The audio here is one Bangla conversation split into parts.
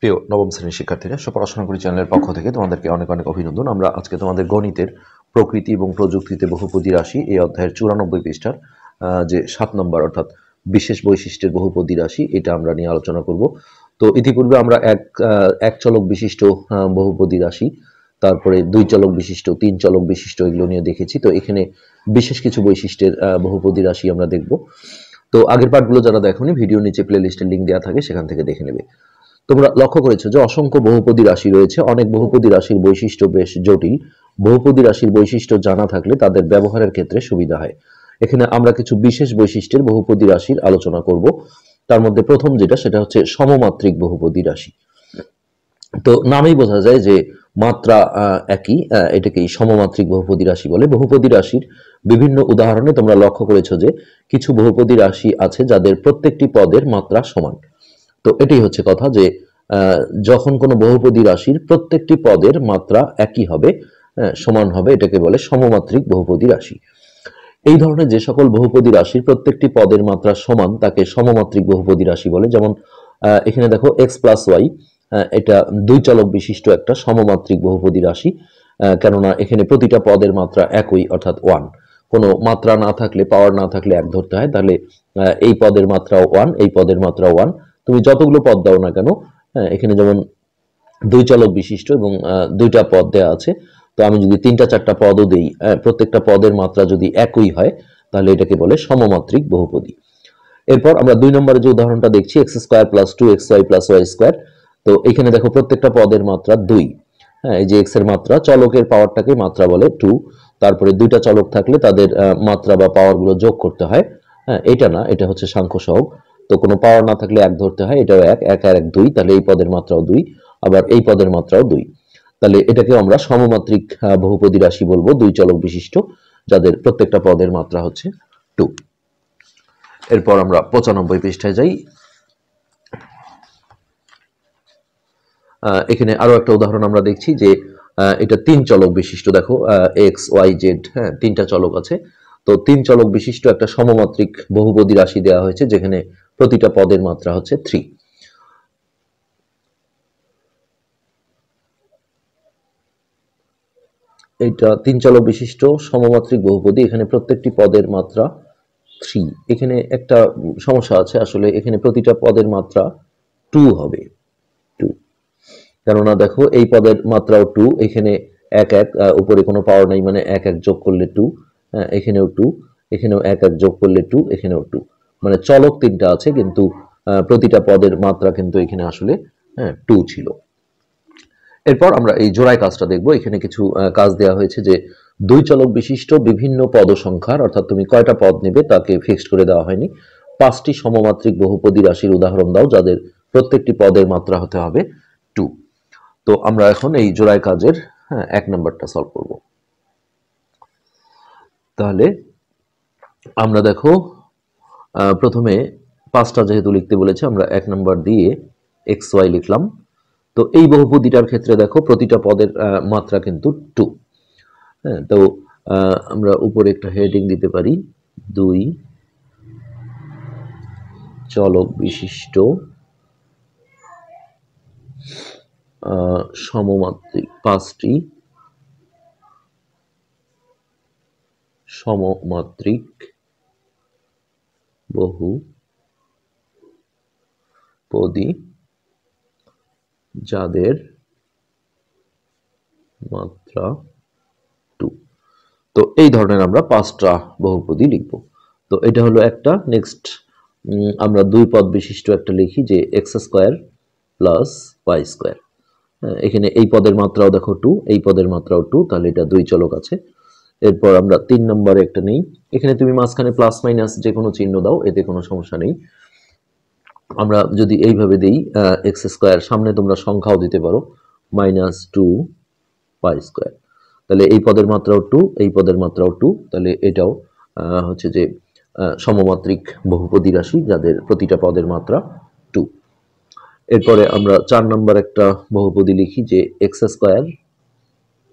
প্রিয় নবম শ্রেণীর শিক্ষার্থীরা পড়াশোনা করি চ্যানেলের পক্ষ থেকে তোমাদেরকে অনেক অনেক অভিনন্দন আমরা আজকে তোমাদের গণিতের প্রকৃতি এবং প্রযুক্তিতে বহুপদী রাশি এই অধ্যায়ের চুরানব্বই পৃষ্ঠার যে সাত নম্বর অর্থাৎ বিশেষ বৈশিষ্ট্যের বহুপদী রাশি এটা আমরা নিয়ে আলোচনা করব তো ইতিপূর্বে আমরা এক এক চলক বিশিষ্ট বহুপদী রাশি তারপরে দুই চলক বিশিষ্ট তিন চলক বিশিষ্ট এগুলো নিয়ে দেখেছি তো এখানে বিশেষ কিছু বৈশিষ্ট্যের বহুপদী রাশি আমরা দেখব তো আগের পার্টগুলো যারা দেখনি ভিডিও নিচে প্লেলিস্টের লিঙ্ক দেওয়া থাকে সেখান থেকে দেখে নেবে তোমরা লক্ষ্য করেছো যে অসংখ্য বহুপদী রাশি রয়েছে অনেক বহুপদী রাশির বৈশিষ্ট্য বেশ জটিল বহুপদী রাশির বৈশিষ্ট্য জানা থাকলে তাদের ব্যবহারের ক্ষেত্রে সুবিধা হয় এখানে আমরা কিছু বিশেষ বৈশিষ্ট্যের বহুপদী রাশির আলোচনা করব তার মধ্যে প্রথম যেটা সেটা হচ্ছে সমমাত্রিক বহুপদী রাশি তো নামেই বোঝা যায় যে মাত্রা একই এটাকেই সমমাত্রিক বহুপদী রাশি বলে বহুপদী রাশির বিভিন্ন উদাহরণে তোমরা লক্ষ্য করেছো যে কিছু বহুপদী রাশি আছে যাদের প্রত্যেকটি পদের মাত্রা সমান তো এটাই হচ্ছে কথা যে যখন কোনো বহুপদী রাশির প্রত্যেকটি পদের মাত্রা একই হবে সমান হবে এটাকে বলে সমমাত্রিক বহুপদী রাশি এই ধরনের যে সকল বহুপদী রাশির প্রত্যেকটি পদের মাত্রা সমান তাকে সমমাত্রিক বহুপদী রাশি বলে যেমন এখানে দেখো এক্স প্লাস ওয়াই এটা দুই চালক বিশিষ্ট একটা সমমাত্রিক বহুপদী রাশি কেননা এখানে প্রতিটা পদের মাত্রা একই অর্থাৎ ওয়ান কোনো মাত্রা না থাকলে পাওয়ার না থাকলে এক ধরতে হয় তাহলে এই পদের মাত্রাও ওয়ান এই পদের মাত্রা ওয়ান তুমি যতগুলো পদ দাও না কেন হ্যাঁ, এখানে যেমন দুই চালক বিশিষ্ট এবং দুইটা পদ দেওয়া আছে তো আমি যদি তিনটা চারটা পদও দেই হ্যাঁ, প্রত্যেকটা পদের মাত্রা যদি একই হয় তাহলে এটাকে বলে সমমাত্রিক বহুপদী এরপর আমরা দুই নম্বরে যে উদাহরণটা দেখছি x square plus two x y plus y square তো এখানে দেখো প্রত্যেকটা পদের মাত্রা দুই হ্যাঁ এই যে এক্স এর মাত্রা চলকের পাওয়ারটাকে মাত্রা বলে টু তারপরে দুইটা চলক থাকলে তাদের মাত্রা বা পাওয়ারগুলো যোগ করতে হয় হ্যাঁ এটা না এটা হচ্ছে সাংখ্য সহগ তো কোনো পাওয়ার না থাকলে এক ধরতে হয় এটাও এক এক আর এক দুই তাহলে এই পদের মাত্রাও দুই আবার এই পদের মাত্রাও দুই তাহলে এটাকে আমরা সমমাত্রিক বহুপদী রাশি বলবো দুই চলক বিশিষ্ট যাদের প্রত্যেকটা পদের মাত্রা হচ্ছে টু এরপর আমরা পঁচানব্বই পৃষ্ঠায় যাই এখানে আরো একটা উদাহরণ আমরা দেখছি যে এটা তিন চলক বিশিষ্ট দেখো এক্স ওয়াই জেড হ্যাঁ তিনটা চলক আছে তো তিন চলক বিশিষ্ট একটা সমমাত্রিক বহুপদী রাশি দেওয়া হয়েছে যেখানে প্রতিটা পদের মাত্রা হচ্ছে থ্রি এটা তিন চলক বিশিষ্ট সমমাত্রিক বহুপদী এখানে প্রত্যেকটি পদের মাত্রা থ্রি এখানে একটা সমস্যা আছে আসলে এখানে প্রতিটা পদের মাত্রা টু হবে টু কেননা দেখো এই পদের মাত্রাও টু এখানে এক এক উপরে কোনো পাওয়ার নেই মানে এক এক যোগ করলে টু হ্যাঁ, এখানেও টু এখানেও এক এক যোগ করলে টু এখানেও টু মানে চলক তিনটা আছে কিন্তু প্রতিটা পদের মাত্রা কিন্তু এখানে আসলে টু হ্যাঁ, ছিল এরপর আমরা এই জোড়ায় কাজটা দেখব এখানে কিছু কাজ দেওয়া হয়েছে যে দুই চলক বিশিষ্ট বিভিন্ন পদ সংখ্যার অর্থাৎ তুমি কয়টা পদ নেবে তাকে ফিক্সড করে দেওয়া হয়নি পাঁচটি সমমাত্রিক বহুপদী রাশির উদাহরণ দাও যাদের প্রত্যেকটি পদের মাত্রা হতে হবে টু তো আমরা এখন এই জোড়ায় কাজের হ্যাঁ, এক নম্বরটা সলভ করব তাহলে আমরা দেখো প্রথমে পাঁচটা যেহেতু লিখতে বলেছে আমরা এক নম্বর দিয়ে এক্স ওয়াই লিখলাম তো এই বহুপদীটার ক্ষেত্রে দেখো প্রতিটা পদের মাত্রা কিন্তু টু হ্যাঁ তো আমরা উপরে একটা হেডিং দিতে পারি দুই চলক বিশিষ্ট সমমাত্রিক পাঁচটি সমমাত্রিক বহু পদী যাদের মাত্রা টু তো এই ধরনের আমরা পাঁচটা বহুপদী লিখব তো এটা হলো একটা নেক্সট আমরা দুই পদ বিশিষ্ট একটা লিখি যে x square plus y square হ্যাঁ, এখানে এই পদের মাত্রাও দেখো টু এই পদের মাত্রাও টু তাহলে এটা দুই চলক আছে এরপর আমরা তিন নম্বরে একটা নেই এখানে তুমি মাঝখানে প্লাস মাইনাস যে কোনো চিহ্ন দাও এতে কোনো সমস্যা নেই আমরা যদি এইভাবে দিই এক্স স্কোয়ার সামনে তোমরা সংখ্যাও দিতে পারো মাইনাস টু পাই স্কোয়ার তাহলে এই পদের মাত্রাও টু এই পদের মাত্রাও টু তাহলে এটাও হচ্ছে যে সমমাত্রিক বহুপদী রাশি যাদের প্রতিটা পদের মাত্রা টু এরপরে আমরা চার নম্বর একটা বহুপদী লিখি যে x square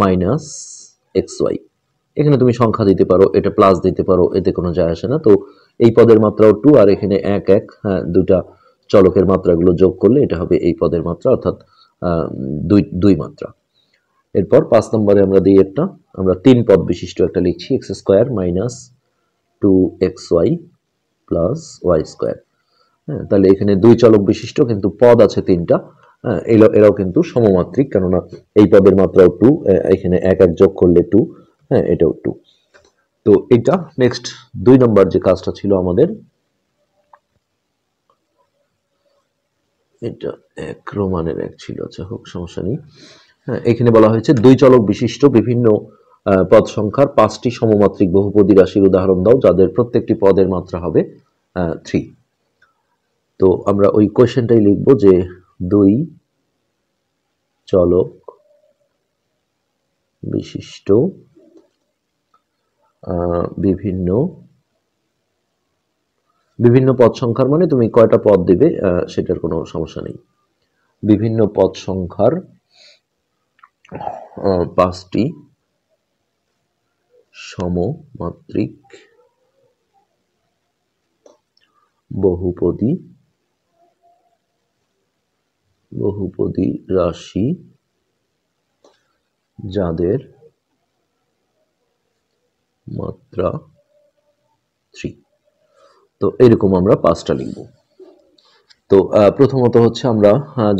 minus x y এখানে তুমি সংখ্যা দিতে পারো এটা প্লাস দিতে পারো এতে কোনো যায় আসে না তো এই পদের মাত্রাও টু আর এখানে এক এক হ্যাঁ দুটা চলকের মাত্রাগুলো যোগ করলে এটা হবে এই পদের মাত্রা অর্থাৎ দুই দুই মাত্রা এরপর পাঁচ নম্বরে আমরা দিই একটা আমরা তিন পদ বিশিষ্ট একটা লিখছি x square minus two x y plus y square হ্যাঁ তাহলে এখানে দুই চলক বিশিষ্ট কিন্তু পদ আছে তিনটা হ্যাঁ এরাও কিন্তু সমমাত্রিক কেননা এই পদের মাত্রাও টু এখানে এক এক যোগ করলে টু হ্যাঁ এটাও টু তো এটা নেক্সট দুই নম্বর যে কাজটা ছিল আমাদের এটা এক রোমানের এক ছিল আচ্ছা হোক সমস্যা নেই হ্যাঁ এখানে বলা হয়েছে দুই চলক বিশিষ্ট বিভিন্ন পদ সংখ্যার পাঁচটি সমমাত্রিক বহুপদী রাশির উদাহরণ দাও যাদের প্রত্যেকটি পদের মাত্রা হবে থ্রি তো আমরা ওই কোয়েশনটাই লিখব যে দুই চলক বিশিষ্ট বিভিন্ন বিভিন্ন পদ সংখ্যার মানে তুমি কয়টা পদ দেবে সেটার কোনো সমস্যা নেই বিভিন্ন পদ সংখ্যার পাঁচটি সমমাত্রিক বহুপদী বহুপদী রাশি যাদের মাত্রা থ্রি তো এরকম আমরা পাঁচটা লিখব তো প্রথমত হচ্ছে আমরা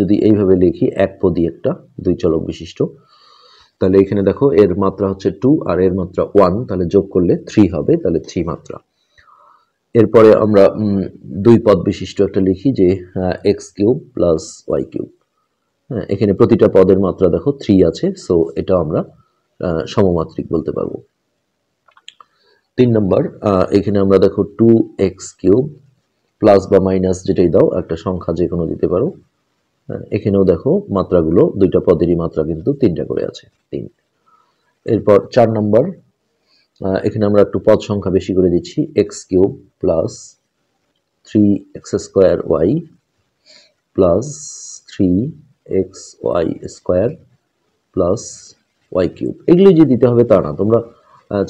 যদি এইভাবে লিখি এক পদী একটা দুই চলক বিশিষ্ট তাহলে এখানে দেখো এর মাত্রা হচ্ছে টু আর এর মাত্রা ওয়ান তাহলে যোগ করলে থ্রি হবে তাহলে থ্রি মাত্রা এরপরে আমরা দুই পদ বিশিষ্ট একটা লিখি যে x cube plus y cube হ্যাঁ এখানে প্রতিটা পদের মাত্রা দেখো থ্রি আছে সো এটা আমরা সমমাত্রিক বলতে পারবো তিন নম্বর এখানে আমরা দেখো টু এক্স কিউব প্লাস বা মাইনাস যেটাই দাও একটা সংখ্যা যে কোনো দিতে পারো এখানেও দেখো মাত্রাগুলো দুইটা পদেরই মাত্রা কিন্তু তিনটা করে আছে তিন এরপর চার নম্বর এখানে আমরা একটু পদ সংখ্যা বেশি করে দিচ্ছি x cube plus three x square y plus three x y square plus y cube এগুলি যে দিতে হবে তা না তোমরা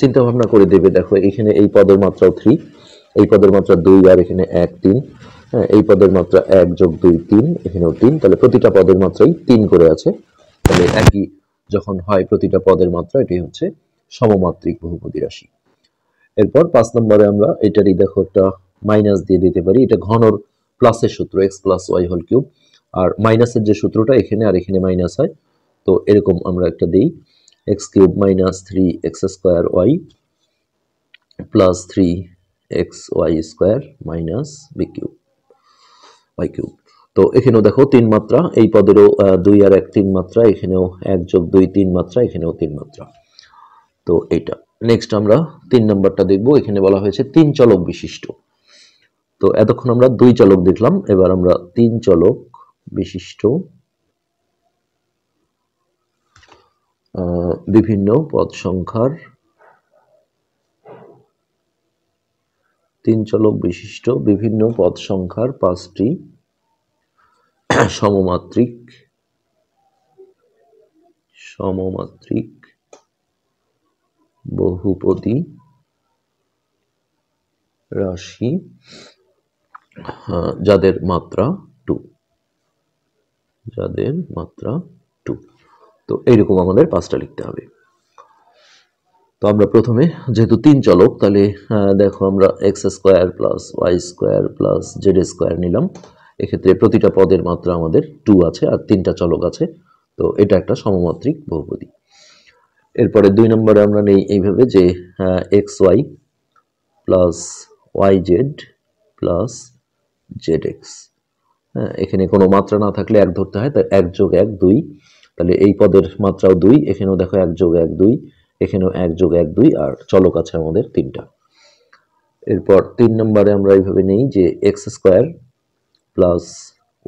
চিন্তা ভাবনা করে দেবে দেখো এখানে এই পদের মাত্রাও থ্রি এই পদের মাত্রা দুই আর এখানে এক তিন হ্যাঁ এই পদের মাত্রা এক যোগ দুই তিন এখানেও তিন তাহলে প্রতিটা পদের মাত্রাই তিন করে আছে তাহলে একই যখন হয় প্রতিটা পদের মাত্রা এটি হচ্ছে সমমাত্রিক বহুপদী রাশি এরপর পাঁচ নম্বরে আমরা এটারই দেখো একটা মাইনাস দিয়ে দিতে পারি এটা ঘনর প্লাসের সূত্র x plus y whole cube আর মাইনাসের যে সূত্রটা এখানে আর এখানে মাইনাস হয় তো এরকম আমরা একটা দিই x cube minus three x square y plus three x y square minus b cube y cube তো এখানেও দেখো তিন মাত্রা এই পদেরও দুই আর এক তিন মাত্রা এখানেও এক যোগ দুই তিন মাত্রা এখানেও তিন মাত্রা তো এইটা নেক্সট আমরা তিন নম্বরটা দেখব এখানে বলা হয়েছে তিন চলক বিশিষ্ট তো এতক্ষণ আমরা দুই চলক দেখলাম এবার আমরা তিন চলক বিশিষ্ট বিভিন্ন পদ সংখ্যার তিন চলক বিশিষ্ট বিভিন্ন পদ সংখ্যার পাঁচটি সমমাত্রিক সমমাত্রিক বহুপদী রাশি যাদের মাত্রা টু যাদের মাত্রা টু তো এইরকম আমাদের পাঁচটা লিখতে হবে তো আমরা প্রথমে যেহেতু তিন চলক তাহলে দেখো আমরা x square plus y square plus z square নিলাম এক্ষেত্রে প্রতিটা পদের মাত্রা আমাদের টু আছে আর তিনটা চলক আছে তো এটা একটা সমমাত্রিক বহুপদী এরপরে দুই নম্বরে আমরা নেই এইভাবে যে x y plus y z plus z x হ্যাঁ এখানে কোনো মাত্রা না থাকলে এক ধরতে হয় তার এক যোগ এক দুই তাহলে এই পদের মাত্রাও দুই এখানেও দেখো এক যোগ এক দুই এখানেও এক যোগ এক দুই আর চলক আছে আমাদের তিনটা এরপর তিন নম্বরে আমরা এইভাবে নেই যে x square plus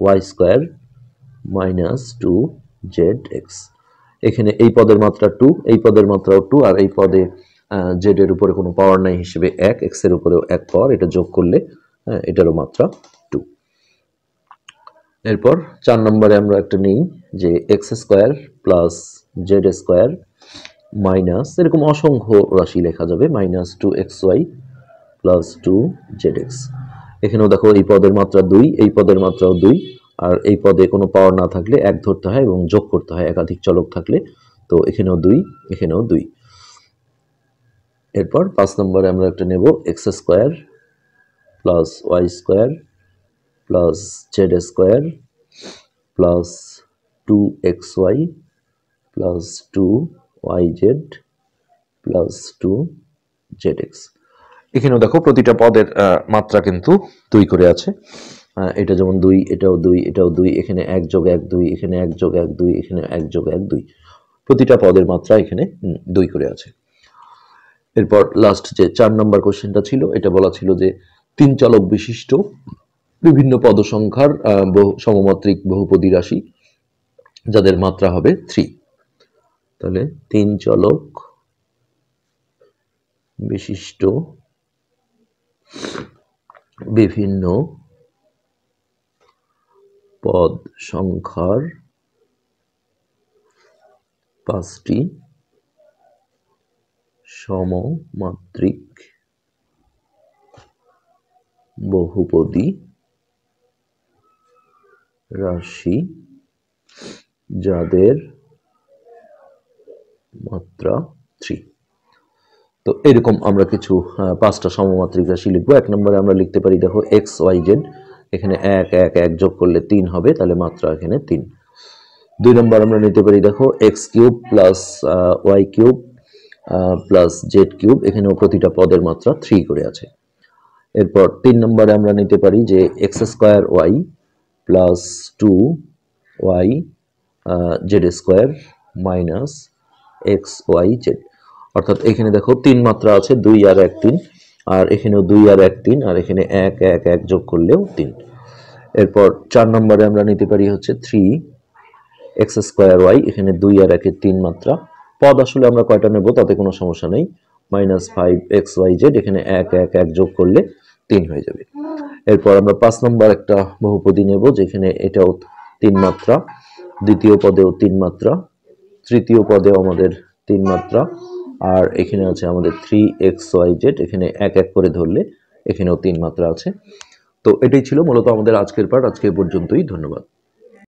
y square minus two z x এখানে এই পদের মাত্রা টু এই পদের মাত্রাও টু আর এই পদে জেডের উপরে কোনো পাওয়ার নাই হিসেবে এক এক্সের উপরেও এক পাওয়ার এটা যোগ করলে হ্যাঁ, এটারও মাত্রা এরপর চার নম্বরে আমরা একটা নিই যে x square plus z square minus এরকম অসংখ্য রাশি লেখা যাবে minus two x y plus two z x এখানেও দেখো এই পদের মাত্রা দুই এই পদের মাত্রাও দুই আর এই পদে কোনো পাওয়ার না থাকলে এক ধরতে হয় এবং যোগ করতে হয় একাধিক চলক থাকলে তো এখানেও দুই এখানেও দুই এরপর পাঁচ নম্বরে আমরা একটা নেব x square plus y square plus z square plus two x y plus two y z plus two z x এখানেও দেখো প্রতিটা পদের মাত্রা কিন্তু দুই করে আছে এটা যেমন দুই এটাও দুই এটাও দুই এখানে এক যোগ এক দুই এখানে এক যোগ এক দুই এখানে এক যোগ এক দুই প্রতিটা পদের মাত্রা এখানে দুই করে আছে এরপর লাস্ট যে চার নম্বর কোশ্চেনটা ছিল এটা বলা ছিল যে তিন চালক বিশিষ্ট বিভিন্ন পদসংখ্যার সমমাত্রিক বহুপদী রাশি যাদের মাত্রা হবে থ্রি তাহলে তিন চলক বিশিষ্ট বিভিন্ন পদ সংখ্যার পাঁচটি সমমাত্রিক বহুপদী রাশি যাদের মাত্রা থ্রি তো এরকম আমরা কিছু পাঁচটা সমমাত্রিক রাশি লিখবো এক নম্বরে আমরা লিখতে পারি দেখো এক্স ওয়াই জেড এখানে এক এক এক যোগ করলে তিন হবে তাহলে মাত্রা এখানে তিন দুই নম্বর আমরা নিতে পারি দেখো x cube plus y cube plus z cube এখানেও প্রতিটা পদের মাত্রা থ্রি করে আছে এরপর তিন নম্বরে আমরা নিতে পারি যে x square y plus two y z square minus x y z অর্থাৎ এখানে দেখো তিন মাত্রা আছে দুই আর এক তিন আর এখানেও দুই আর এক তিন আর এখানে এক এক এক যোগ করলেও তিন এরপর চার নম্বরে আমরা নিতে পারি হচ্ছে থ্রি এক্স স্কোয়ার ওয়াই এখানে দুই আর একের তিন মাত্রা পদ আসলে আমরা কয়টা নেব তাতে কোনো সমস্যা নেই minus five x y z এখানে এক এক এক যোগ করলে তিন হয়ে যাবে এরপর আমরা পাঁচ নম্বর একটা বহুপদী নেব যেখানে এটাও তিন মাত্রা দ্বিতীয় পদেও তিন মাত্রা তৃতীয় পদেও আমাদের তিন মাত্রা আর এখানে আছে আমাদের থ্রি এক্স ওয়াই জেড এখানে এক এক করে ধরলে এখানেও তিন মাত্রা আছে তো এটাই ছিল মূলত আমাদের আজকের পাঠ আজকে পর্যন্তই ধন্যবাদ